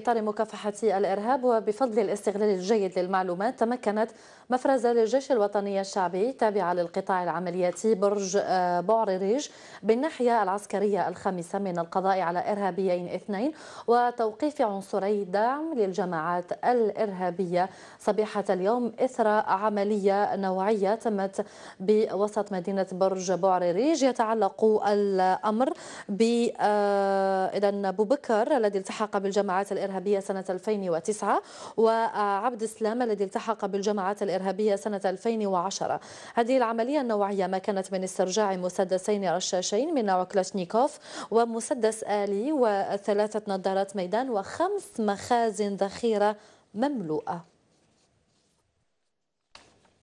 إطار مكافحة الإرهاب وبفضل الاستغلال الجيد للمعلومات تمكنت مفرزة للجيش الوطني الشعبي تابعة للقطاع العملياتي برج آه، بوعريريج بالناحية العسكرية الخامسة من القضاء على إرهابيين اثنين وتوقيف عنصري دعم للجماعات الإرهابية صبيحة اليوم إثر عملية نوعية تمت بوسط مدينة برج بوعريريج يتعلق الأمر بإذن آه، بكر الذي التحق بالجماعات الإرهابية الإرهابية سنة 2009 وعبد السلام الذي التحق بالجماعات الإرهابية سنة 2010 هذه العملية النوعية ما كانت من استرجاع مسدسين رشاشين من نوع كلاشنيكوف ومسدس آلي وثلاثة نظارات ميدان وخمس مخازن ذخيرة مملوءة